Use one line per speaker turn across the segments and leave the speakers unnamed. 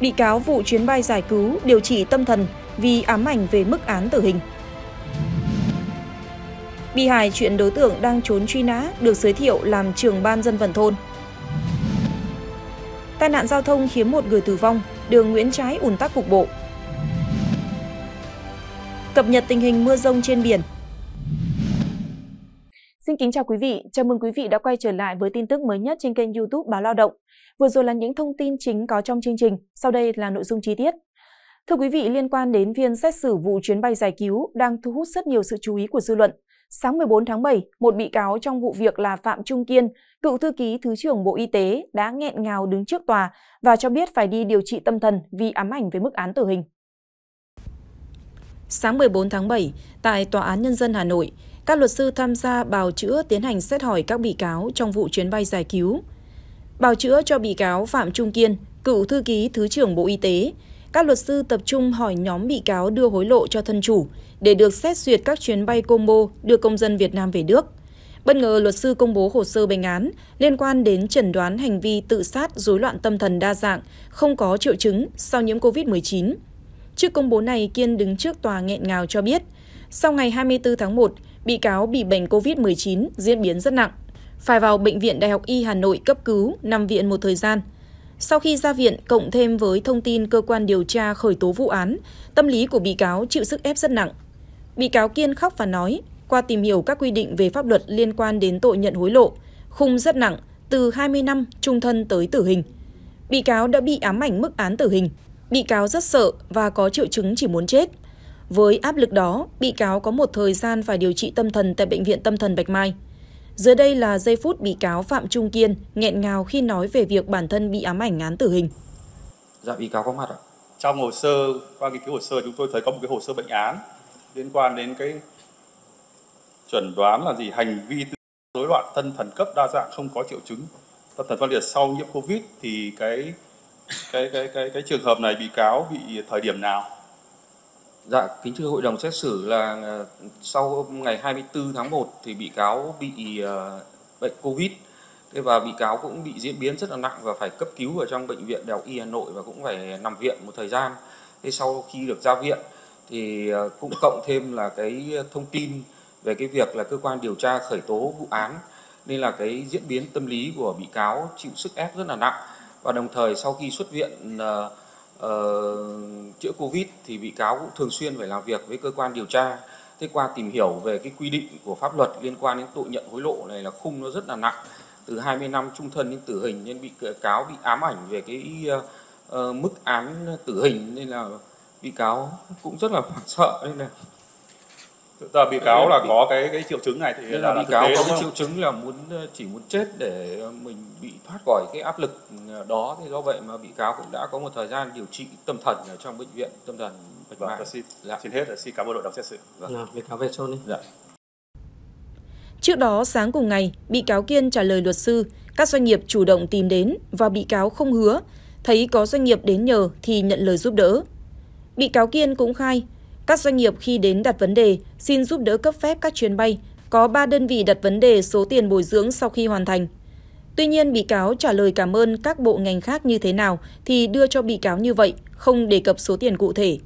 bị cáo vụ chuyến bay giải cứu điều trị tâm thần vì ám ảnh về mức án tử hình. Bị hại chuyện đối tượng đang trốn truy nã được giới thiệu làm trưởng ban dân vận thôn. Tai nạn giao thông khiến một người tử vong, đường Nguyễn Trái ùn tắc cục bộ. Cập nhật tình hình mưa rông trên biển, Xin kính chào quý vị, chào mừng quý vị đã quay trở lại với tin tức mới nhất trên kênh YouTube Báo Lao động. Vừa rồi là những thông tin chính có trong chương trình, sau đây là nội dung chi tiết. Thưa quý vị, liên quan đến phiên xét xử vụ chuyến bay giải cứu đang thu hút rất nhiều sự chú ý của dư luận. Sáng 14 tháng 7, một bị cáo trong vụ việc là Phạm Trung Kiên, cựu thư ký Thứ trưởng Bộ Y tế đã nghẹn ngào đứng trước tòa và cho biết phải đi điều trị tâm thần vì ám ảnh với mức án tử hình. Sáng 14 tháng 7, tại Tòa án Nhân dân Hà Nội, các luật sư tham gia bào chữa tiến hành xét hỏi các bị cáo trong vụ chuyến bay giải cứu. Bào chữa cho bị cáo Phạm Trung Kiên, cựu thư ký Thứ trưởng Bộ Y tế, các luật sư tập trung hỏi nhóm bị cáo đưa hối lộ cho thân chủ để được xét duyệt các chuyến bay combo đưa công dân Việt Nam về nước. Bất ngờ, luật sư công bố hồ sơ bệnh án liên quan đến chẩn đoán hành vi tự sát rối loạn tâm thần đa dạng, không có triệu chứng sau nhiễm COVID-19. Trước công bố này, Kiên đứng trước tòa nghẹn ngào cho biết, sau ngày 24 tháng 1, bị cáo bị bệnh COVID-19 diễn biến rất nặng, phải vào Bệnh viện Đại học Y Hà Nội cấp cứu, nằm viện một thời gian. Sau khi ra viện, cộng thêm với thông tin cơ quan điều tra khởi tố vụ án, tâm lý của bị cáo chịu sức ép rất nặng. Bị cáo Kiên khóc và nói, qua tìm hiểu các quy định về pháp luật liên quan đến tội nhận hối lộ, khung rất nặng, từ 20 năm trung thân tới tử hình. Bị cáo đã bị ám ảnh mức án tử hình. Bị cáo rất sợ và có triệu chứng chỉ muốn chết. Với áp lực đó, bị cáo có một thời gian phải điều trị tâm thần tại Bệnh viện Tâm thần Bạch Mai. Dưới đây là giây phút bị cáo Phạm Trung Kiên nghẹn ngào khi nói về việc bản thân bị ám ảnh án tử hình.
Dạ, bị cáo có mặt ạ. Trong hồ sơ, qua nghiên cứu hồ sơ chúng tôi thấy có một cái hồ sơ bệnh án liên quan đến cái chuẩn đoán là gì hành vi rối loạn tâm thần cấp đa dạng không có triệu chứng tâm thần phân liệt sau nhiễm covid thì cái cái cái cái cái trường hợp này bị cáo bị thời điểm nào Dạ, kính thưa hội đồng xét xử là ờ, sau ngày 24 tháng 1 thì bị cáo bị ờ, bệnh Covid Thế và bị cáo cũng bị diễn biến rất là nặng và phải cấp cứu ở trong bệnh viện Đại Y Hà Nội và cũng phải nằm viện một thời gian. Thế sau khi được ra viện thì ờ, cũng cộng thêm là cái thông tin về cái việc là cơ quan điều tra khởi tố vụ án nên là cái diễn biến tâm lý của bị cáo chịu sức ép rất là nặng và đồng thời sau khi xuất viện uh, chữa covid thì bị cáo cũng thường xuyên phải làm việc với cơ quan điều tra thế qua tìm hiểu về cái quy định của pháp luật liên quan đến tội nhận hối lộ này là khung nó rất là nặng từ 20 năm trung thân đến tử hình nên bị cáo bị ám ảnh về cái uh, mức án tử hình nên là bị cáo cũng rất là hoảng sợ nên là Tức bị cáo là có cái cái triệu chứng này thì là, là bị cáo có cái triệu chứng là muốn ờ, chỉ muốn chết để ờ, mình bị thoát khỏi cái áp lực ờ, đó thì do vậy mà bị cáo cũng đã có một thời gian điều trị tâm thần ở trong bệnh viện tâm thần Bạch vâng, Mai. Vâng, xin, dạ. xin hết xin cảm ơn đội đọc xét xử. Vâng. À, dạ, bị cáo về trôn đi. Dạ.
Trước đó sáng cùng ngày, bị cáo Kiên trả lời luật sư, các doanh nghiệp chủ động tìm đến và bị cáo không hứa, thấy có doanh nghiệp đến nhờ thì nhận lời giúp đỡ. Bị cáo Kiên cũng khai các doanh nghiệp khi đến đặt vấn đề xin giúp đỡ cấp phép các chuyến bay, có 3 đơn vị đặt vấn đề số tiền bồi dưỡng sau khi hoàn thành. Tuy nhiên, bị cáo trả lời cảm ơn các bộ ngành khác như thế nào thì đưa cho bị cáo như vậy, không đề cập số tiền cụ thể.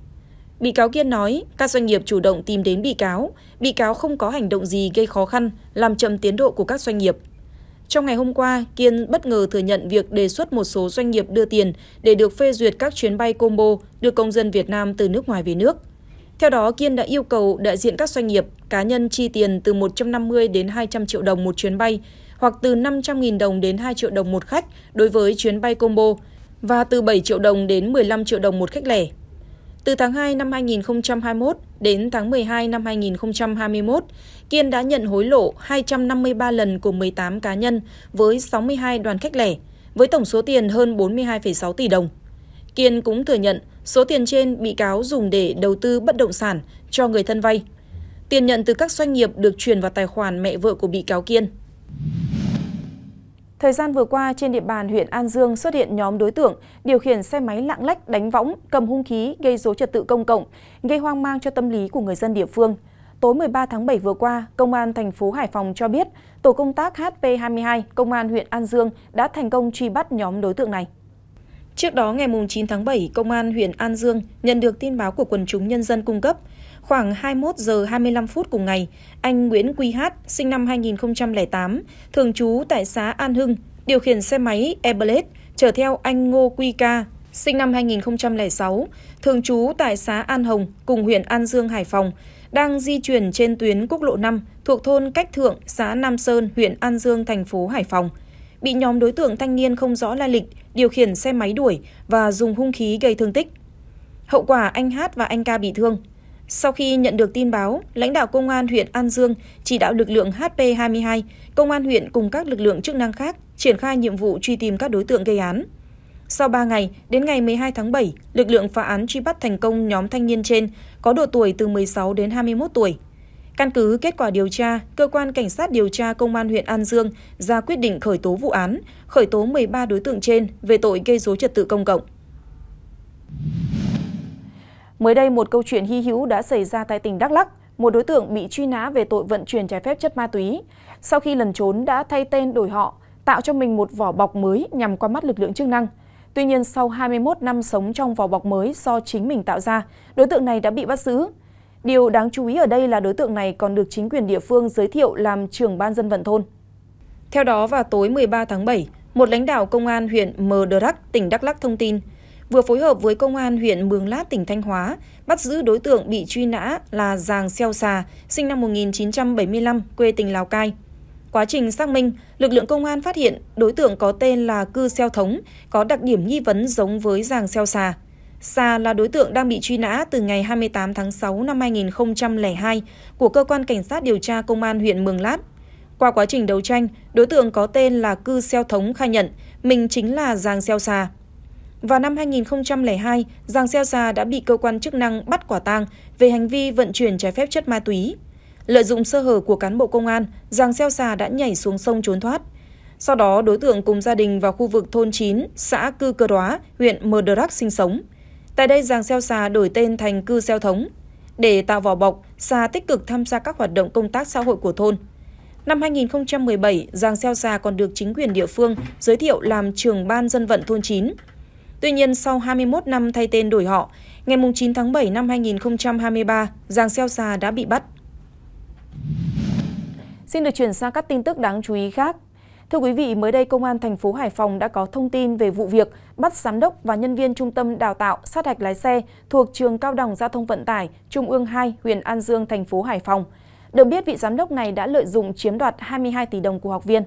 Bị cáo Kiên nói, các doanh nghiệp chủ động tìm đến bị cáo, bị cáo không có hành động gì gây khó khăn, làm chậm tiến độ của các doanh nghiệp. Trong ngày hôm qua, Kiên bất ngờ thừa nhận việc đề xuất một số doanh nghiệp đưa tiền để được phê duyệt các chuyến bay combo đưa công dân Việt Nam từ nước ngoài về nước. Theo đó, Kiên đã yêu cầu đại diện các doanh nghiệp, cá nhân chi tiền từ 150 đến 200 triệu đồng một chuyến bay hoặc từ 500.000 đồng đến 2 triệu đồng một khách đối với chuyến bay combo và từ 7 triệu đồng đến 15 triệu đồng một khách lẻ. Từ tháng 2 năm 2021 đến tháng 12 năm 2021, Kiên đã nhận hối lộ 253 lần của 18 cá nhân với 62 đoàn khách lẻ, với tổng số tiền hơn 42,6 tỷ đồng. Kiên cũng thừa nhận Số tiền trên bị cáo dùng để đầu tư bất động sản cho người thân vay. Tiền nhận từ các doanh nghiệp được chuyển vào tài khoản mẹ vợ của bị cáo Kiên. Thời gian vừa qua, trên địa bàn huyện An Dương xuất hiện nhóm đối tượng điều khiển xe máy lạng lách đánh võng, cầm hung khí, gây dối trật tự công cộng, gây hoang mang cho tâm lý của người dân địa phương. Tối 13 tháng 7 vừa qua, Công an thành phố Hải Phòng cho biết, tổ công tác HP22 Công an huyện An Dương đã thành công truy bắt nhóm đối tượng này. Trước đó ngày 9 tháng 7, Công an huyện An Dương nhận được tin báo của quần chúng nhân dân cung cấp. Khoảng 21 giờ 25 phút cùng ngày, anh Nguyễn Quy Hát, sinh năm 2008, thường trú tại xã An Hưng, điều khiển xe máy Everlet chở theo anh Ngô Quy Ca, sinh năm 2006, thường trú tại xã An Hồng cùng huyện An Dương, Hải Phòng, đang di chuyển trên tuyến quốc lộ 5 thuộc thôn Cách Thượng, xã Nam Sơn, huyện An Dương, thành phố Hải Phòng. Bị nhóm đối tượng thanh niên không rõ lai lịch điều khiển xe máy đuổi và dùng hung khí gây thương tích. Hậu quả anh Hát và anh Ca bị thương. Sau khi nhận được tin báo, lãnh đạo công an huyện An Dương chỉ đạo lực lượng HP22, công an huyện cùng các lực lượng chức năng khác triển khai nhiệm vụ truy tìm các đối tượng gây án. Sau 3 ngày, đến ngày 12 tháng 7, lực lượng phá án truy bắt thành công nhóm thanh niên trên có độ tuổi từ 16 đến 21 tuổi. Căn cứ kết quả điều tra, cơ quan cảnh sát điều tra công an huyện An Dương ra quyết định khởi tố vụ án, khởi tố 13 đối tượng trên về tội gây dối trật tự công cộng. Mới đây một câu chuyện hy hữu đã xảy ra tại tỉnh Đắk Lắk, một đối tượng bị truy nã về tội vận chuyển trái phép chất ma túy, sau khi lần trốn đã thay tên đổi họ, tạo cho mình một vỏ bọc mới nhằm qua mắt lực lượng chức năng. Tuy nhiên, sau 21 năm sống trong vỏ bọc mới do chính mình tạo ra, đối tượng này đã bị bắt giữ Điều đáng chú ý ở đây là đối tượng này còn được chính quyền địa phương giới thiệu làm trưởng ban dân vận thôn. Theo đó, vào tối 13 tháng 7, một lãnh đạo công an huyện Mờ Đờ Đắc, tỉnh Đắk Lắc thông tin, vừa phối hợp với công an huyện Mường Lát, tỉnh Thanh Hóa, bắt giữ đối tượng bị truy nã là Giàng Xeo Xà, sinh năm 1975, quê tỉnh Lào Cai. Quá trình xác minh, lực lượng công an phát hiện đối tượng có tên là Cư Xeo Thống, có đặc điểm nghi vấn giống với Giàng Xeo Xà. Sa là đối tượng đang bị truy nã từ ngày 28 tháng 6 năm 2002 của Cơ quan Cảnh sát điều tra Công an huyện Mường Lát. Qua quá trình đấu tranh, đối tượng có tên là Cư Xeo Thống khai nhận mình chính là Giang Xeo Sa. Vào năm 2002, Giang Xeo Sa đã bị cơ quan chức năng bắt quả tang về hành vi vận chuyển trái phép chất ma túy. Lợi dụng sơ hở của cán bộ công an, Giang Xeo Sa đã nhảy xuống sông trốn thoát. Sau đó, đối tượng cùng gia đình vào khu vực thôn 9, xã Cư Cơ Đóa, huyện Mờ Đờ Rắc sinh sống. Tại đây giàng xeo xà đổi tên thành cư xeo thống. Để tạo vỏ bọc, xà tích cực tham gia các hoạt động công tác xã hội của thôn. Năm 2017, giàng Xeo Xà còn được chính quyền địa phương giới thiệu làm trưởng ban dân vận thôn 9. Tuy nhiên, sau 21 năm thay tên đổi họ, ngày 9 tháng 7 năm 2023, giàng Xeo Xà đã bị bắt. Xin được chuyển sang các tin tức đáng chú ý khác. Thưa quý vị, mới đây Công an thành phố Hải Phòng đã có thông tin về vụ việc bắt giám đốc và nhân viên trung tâm đào tạo sát hạch lái xe thuộc trường Cao đẳng Giao thông Vận tải Trung ương 2, huyện An Dương, thành phố Hải Phòng. Được biết, vị giám đốc này đã lợi dụng chiếm đoạt 22 tỷ đồng của học viên.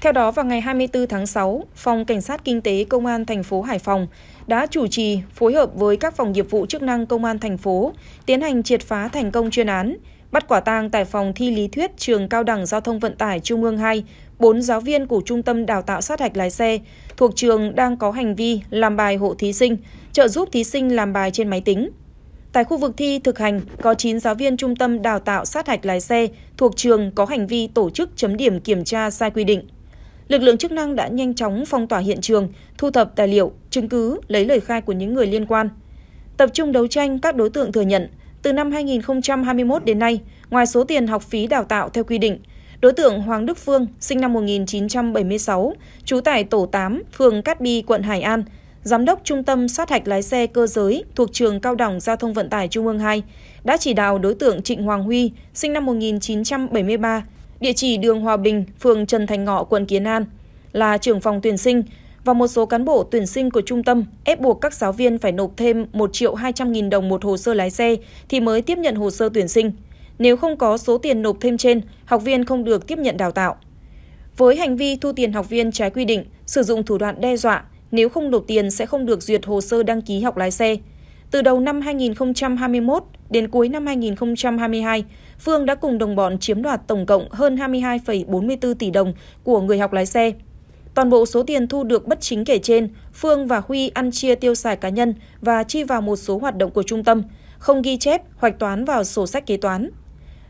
Theo đó, vào ngày 24 tháng 6, Phòng Cảnh sát Kinh tế Công an thành phố Hải Phòng đã chủ trì phối hợp với các phòng nghiệp vụ chức năng Công an thành phố tiến hành triệt phá thành công chuyên án, bắt quả tang tại phòng thi lý thuyết trường Cao đẳng Giao thông Vận tải Trung ương 2, 4 giáo viên của Trung tâm Đào tạo sát hạch lái xe thuộc trường đang có hành vi làm bài hộ thí sinh, trợ giúp thí sinh làm bài trên máy tính. Tại khu vực thi thực hành, có 9 giáo viên Trung tâm Đào tạo sát hạch lái xe thuộc trường có hành vi tổ chức chấm điểm kiểm tra sai quy định. Lực lượng chức năng đã nhanh chóng phong tỏa hiện trường, thu thập tài liệu, chứng cứ, lấy lời khai của những người liên quan. Tập trung đấu tranh, các đối tượng thừa nhận, từ năm 2021 đến nay, ngoài số tiền học phí đào tạo theo quy định, Đối tượng Hoàng Đức Phương, sinh năm 1976, trú tại tổ 8, phường Cát Bi, quận Hải An, giám đốc trung tâm sát hạch lái xe cơ giới thuộc trường Cao đẳng Giao thông Vận tải Trung ương 2, đã chỉ đạo đối tượng Trịnh Hoàng Huy, sinh năm 1973, địa chỉ đường Hòa Bình, phường Trần Thành Ngọ, quận Kiến An, là trưởng phòng tuyển sinh và một số cán bộ tuyển sinh của trung tâm ép buộc các giáo viên phải nộp thêm 1 triệu 200 nghìn đồng một hồ sơ lái xe thì mới tiếp nhận hồ sơ tuyển sinh. Nếu không có số tiền nộp thêm trên, học viên không được tiếp nhận đào tạo. Với hành vi thu tiền học viên trái quy định, sử dụng thủ đoạn đe dọa, nếu không nộp tiền sẽ không được duyệt hồ sơ đăng ký học lái xe. Từ đầu năm 2021 đến cuối năm 2022, Phương đã cùng đồng bọn chiếm đoạt tổng cộng hơn 22,44 tỷ đồng của người học lái xe. Toàn bộ số tiền thu được bất chính kể trên, Phương và Huy ăn chia tiêu xài cá nhân và chi vào một số hoạt động của trung tâm, không ghi chép, hoạch toán vào sổ sách kế toán.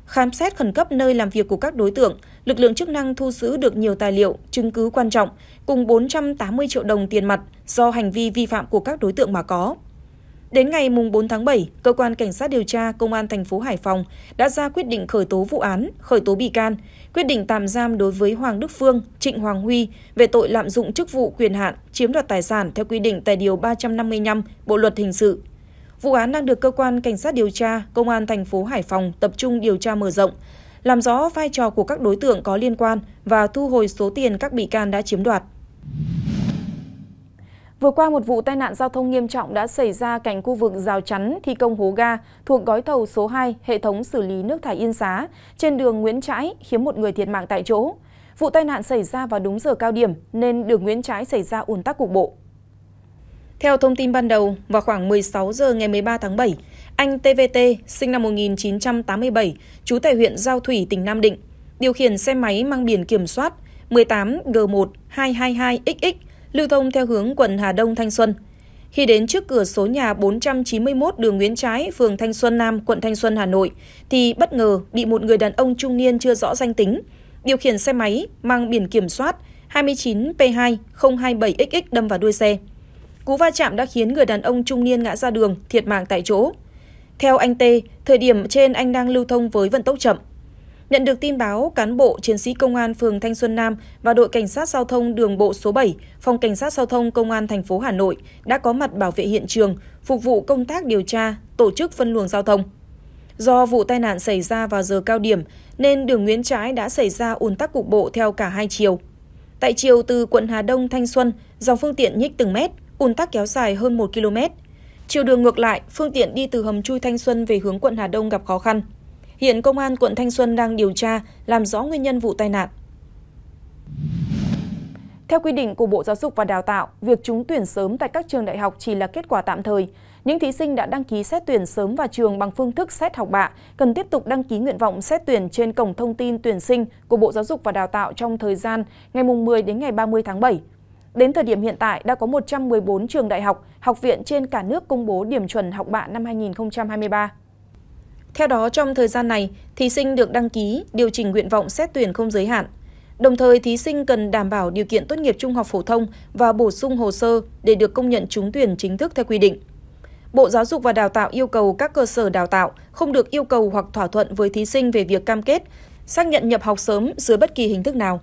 Khám xét khẩn cấp nơi làm việc của các đối tượng, lực lượng chức năng thu giữ được nhiều tài liệu, chứng cứ quan trọng, cùng 480 triệu đồng tiền mặt do hành vi vi phạm của các đối tượng mà có. Đến ngày 4 tháng 7, Cơ quan Cảnh sát điều tra Công an thành phố Hải Phòng đã ra quyết định khởi tố vụ án, khởi tố bị can, quyết định tạm giam đối với Hoàng Đức Phương, Trịnh Hoàng Huy về tội lạm dụng chức vụ quyền hạn, chiếm đoạt tài sản theo quy định tại Điều 355 Bộ Luật Hình sự Vụ án đang được cơ quan cảnh sát điều tra Công an thành phố Hải Phòng tập trung điều tra mở rộng, làm rõ vai trò của các đối tượng có liên quan và thu hồi số tiền các bị can đã chiếm đoạt. Vừa qua, một vụ tai nạn giao thông nghiêm trọng đã xảy ra cạnh khu vực rào chắn thi công hố ga thuộc gói thầu số 2 hệ thống xử lý nước thải Yên Xá trên đường Nguyễn Trãi khiến một người thiệt mạng tại chỗ. Vụ tai nạn xảy ra vào đúng giờ cao điểm nên đường Nguyễn Trãi xảy ra ùn tắc cục bộ. Theo thông tin ban đầu, vào khoảng 16 giờ ngày 13 tháng 7, anh TVT, sinh năm 1987, trú tại huyện Giao Thủy, tỉnh Nam Định, điều khiển xe máy mang biển kiểm soát 18G1222XX lưu thông theo hướng quận Hà Đông Thanh Xuân. Khi đến trước cửa số nhà 491 đường Nguyễn Trái, phường Thanh Xuân Nam, quận Thanh Xuân, Hà Nội, thì bất ngờ bị một người đàn ông trung niên chưa rõ danh tính, điều khiển xe máy mang biển kiểm soát 29P2027XX đâm vào đuôi xe. Cú va chạm đã khiến người đàn ông trung niên ngã ra đường, thiệt mạng tại chỗ. Theo anh T, thời điểm trên anh đang lưu thông với vận tốc chậm. Nhận được tin báo, cán bộ chiến sĩ công an phường Thanh Xuân Nam và đội cảnh sát giao thông đường bộ số 7, phòng cảnh sát giao thông công an thành phố Hà Nội đã có mặt bảo vệ hiện trường, phục vụ công tác điều tra, tổ chức phân luồng giao thông. Do vụ tai nạn xảy ra vào giờ cao điểm nên đường Nguyễn Trãi đã xảy ra ùn tắc cục bộ theo cả hai chiều. Tại chiều từ quận Hà Đông Thanh Xuân, dòng phương tiện nhích từng mét, ùn tắc kéo dài hơn 1 km. Chiều đường ngược lại, phương tiện đi từ hầm chui Thanh Xuân về hướng quận Hà Đông gặp khó khăn. Hiện công an quận Thanh Xuân đang điều tra, làm rõ nguyên nhân vụ tai nạn. Theo quy định của Bộ Giáo dục và Đào tạo, việc trúng tuyển sớm tại các trường đại học chỉ là kết quả tạm thời. Những thí sinh đã đăng ký xét tuyển sớm vào trường bằng phương thức xét học bạ cần tiếp tục đăng ký nguyện vọng xét tuyển trên cổng thông tin tuyển sinh của Bộ Giáo dục và Đào tạo trong thời gian ngày 10 đến ngày 30 tháng 7. Đến thời điểm hiện tại, đã có 114 trường đại học, học viện trên cả nước công bố điểm chuẩn học bạ năm 2023. Theo đó, trong thời gian này, thí sinh được đăng ký, điều chỉnh nguyện vọng xét tuyển không giới hạn. Đồng thời, thí sinh cần đảm bảo điều kiện tốt nghiệp trung học phổ thông và bổ sung hồ sơ để được công nhận trúng tuyển chính thức theo quy định. Bộ Giáo dục và Đào tạo yêu cầu các cơ sở đào tạo không được yêu cầu hoặc thỏa thuận với thí sinh về việc cam kết xác nhận nhập học sớm dưới bất kỳ hình thức nào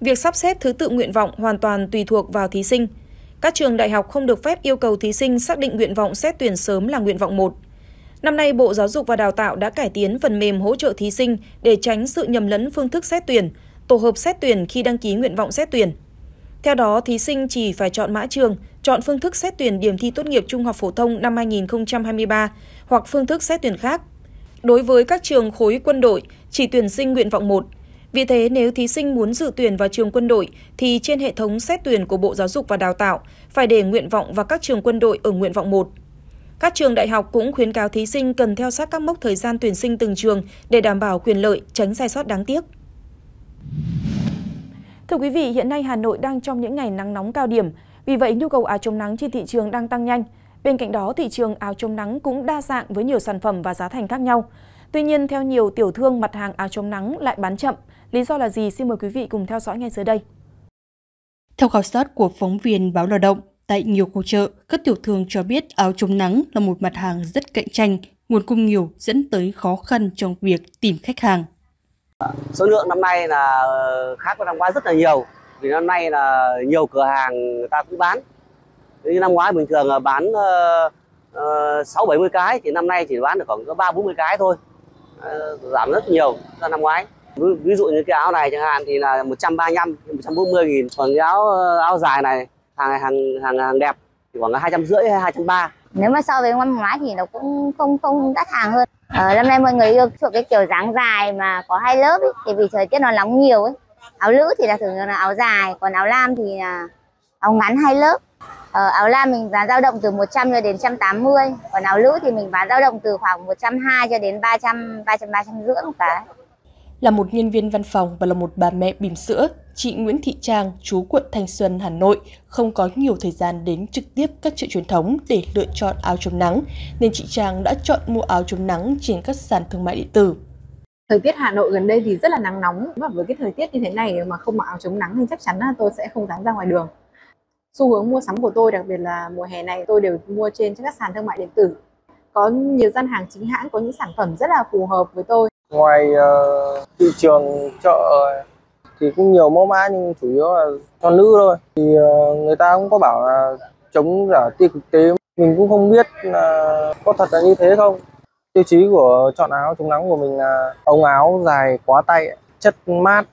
việc sắp xếp thứ tự nguyện vọng hoàn toàn tùy thuộc vào thí sinh. Các trường đại học không được phép yêu cầu thí sinh xác định nguyện vọng xét tuyển sớm là nguyện vọng 1. Năm nay, Bộ Giáo dục và Đào tạo đã cải tiến phần mềm hỗ trợ thí sinh để tránh sự nhầm lẫn phương thức xét tuyển, tổ hợp xét tuyển khi đăng ký nguyện vọng xét tuyển. Theo đó, thí sinh chỉ phải chọn mã trường, chọn phương thức xét tuyển điểm thi tốt nghiệp trung học phổ thông năm 2023 hoặc phương thức xét tuyển khác. Đối với các trường khối quân đội, chỉ tuyển sinh nguyện vọng 1, vì thế, nếu thí sinh muốn dự tuyển vào trường quân đội thì trên hệ thống xét tuyển của Bộ Giáo dục và Đào tạo phải để nguyện vọng vào các trường quân đội ở nguyện vọng 1. Các trường đại học cũng khuyến cáo thí sinh cần theo sát các mốc thời gian tuyển sinh từng trường để đảm bảo quyền lợi, tránh sai sót đáng tiếc. Thưa quý vị, hiện nay Hà Nội đang trong những ngày nắng nóng cao điểm, vì vậy nhu cầu áo chống nắng trên thị trường đang tăng nhanh. Bên cạnh đó, thị trường áo chống nắng cũng đa dạng với nhiều sản phẩm và giá thành khác nhau. Tuy nhiên, theo nhiều tiểu thương, mặt hàng áo chống nắng lại bán chậm, Lý do là gì? Xin mời quý vị cùng theo dõi ngay dưới đây. Theo
khảo sát của phóng viên Báo Lao động, tại nhiều khu chợ, các tiểu thương cho biết áo chống nắng là một mặt hàng rất cạnh tranh, nguồn cung nhiều dẫn tới khó khăn trong việc tìm khách hàng. Số lượng năm nay là ờ, khác với năm ngoái rất là nhiều, vì năm nay là nhiều cửa hàng người ta cũng bán. Như năm ngoái bình thường là bán ờ, ờ, sáu bảy mươi cái thì năm nay chỉ bán được khoảng ba bốn mươi cái thôi, giảm rất nhiều so năm ngoái ví dụ như cái áo này chẳng hạn thì là 135 140 nghìn còn cái áo ờ, áo dài này hàng hàng hàng, hàng đẹp thì khoảng hai trăm rưỡi hay hai trăm ba nếu mà so với năm ngoái thì nó cũng không không đắt hàng hơn ờ, năm nay mọi người yêu thuộc cái kiểu dáng dài mà có hai lớp ấy, thì vì thời tiết nó nóng nhiều ấy áo nữ thì là thường là áo dài còn áo lam thì là áo ngắn hai lớp ờ, áo lam mình giá dao động từ 100 cho đến 180 còn áo nữ thì mình bán dao động từ khoảng 120 cho đến 300 300 300 rưỡi một cái là một nhân viên văn phòng và là một bà mẹ bỉm sữa, chị Nguyễn Thị Trang, chú quận Thanh Xuân, Hà Nội, không có nhiều thời gian đến trực tiếp các chợ truyền thống để lựa chọn áo chống nắng, nên chị Trang đã chọn mua áo chống nắng trên các sàn thương mại điện tử. Thời tiết Hà Nội gần đây thì rất là nắng nóng và với cái thời tiết như thế này mà không mặc áo chống nắng thì chắc chắn là tôi sẽ không dám ra ngoài đường. Xu hướng mua sắm của tôi đặc biệt là mùa hè này tôi đều mua trên các sàn thương mại điện tử. Có nhiều gian hàng chính hãng có những sản phẩm rất là phù hợp với tôi ngoài uh, thị trường chợ thì cũng nhiều mẫu mã nhưng chủ yếu là cho nữ thôi thì uh, người ta cũng có bảo là chống giả tiêu cực tế mình cũng không biết là có thật là như thế không tiêu chí của chọn áo chống nắng của mình là ống áo dài quá tay chất mát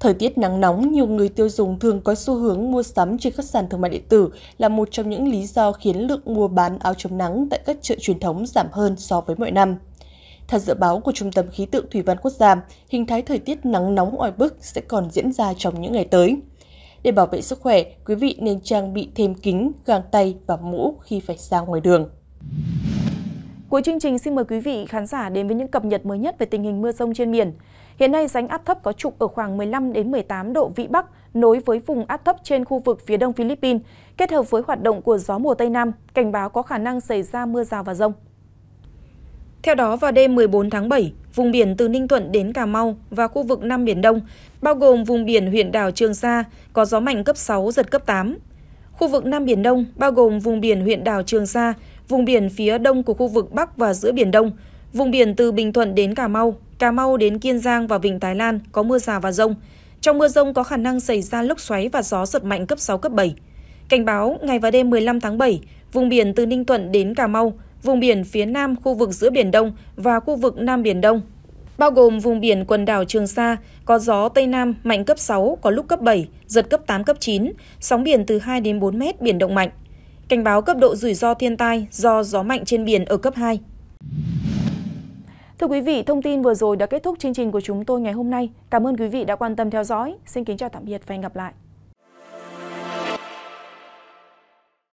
Thời tiết nắng nóng, nhiều người tiêu dùng thường có xu hướng mua sắm trên các sàn thương mại điện tử là một trong những lý do khiến lượng mua bán áo chống nắng tại các chợ truyền thống giảm hơn so với mọi năm. Theo dự báo của Trung tâm Khí tượng Thủy văn Quốc gia, hình thái thời tiết nắng nóng oi bức sẽ còn diễn ra trong những ngày tới. Để bảo vệ sức khỏe,
quý vị nên trang bị thêm kính, găng tay và mũ khi phải ra ngoài đường. Cuối chương trình xin mời quý vị khán giả đến với những cập nhật mới nhất về tình hình mưa rông trên biển. Hiện nay rãnh áp thấp có trục ở khoảng 15 đến 18 độ vĩ Bắc nối với vùng áp thấp trên khu vực phía đông Philippines, kết hợp với hoạt động của gió mùa Tây Nam, cảnh báo có khả năng xảy ra mưa rào và rông. Theo đó, vào đêm 14 tháng 7, vùng biển từ Ninh Thuận đến Cà Mau và khu vực Nam Biển Đông, bao gồm vùng biển huyện đảo Trường Sa, có gió mạnh cấp 6, giật cấp 8. Khu vực Nam Biển Đông, bao gồm vùng biển huyện đảo Trường Sa, vùng biển phía đông của khu vực Bắc và giữa Biển Đông, vùng biển từ Bình Thuận đến Cà Mau, Cà Mau đến Kiên Giang và Vịnh Thái Lan có mưa rào và rông. Trong mưa rông có khả năng xảy ra lốc xoáy và gió giật mạnh cấp 6, cấp 7. Cảnh báo, ngày và đêm 15 tháng 7, vùng biển từ Ninh Thuận đến Cà Mau vùng biển phía nam khu vực giữa Biển Đông và khu vực Nam Biển Đông, bao gồm vùng biển quần đảo Trường Sa, có gió Tây Nam mạnh cấp 6, có lúc cấp 7, giật cấp 8, cấp 9, sóng biển từ 2 đến 4 mét, biển động mạnh. Cảnh báo cấp độ rủi ro thiên tai do gió mạnh trên biển ở cấp 2. Thưa quý vị, thông tin vừa rồi đã kết thúc chương trình của chúng tôi ngày hôm nay. Cảm ơn quý vị đã quan tâm theo dõi. Xin kính chào tạm biệt và hẹn gặp lại.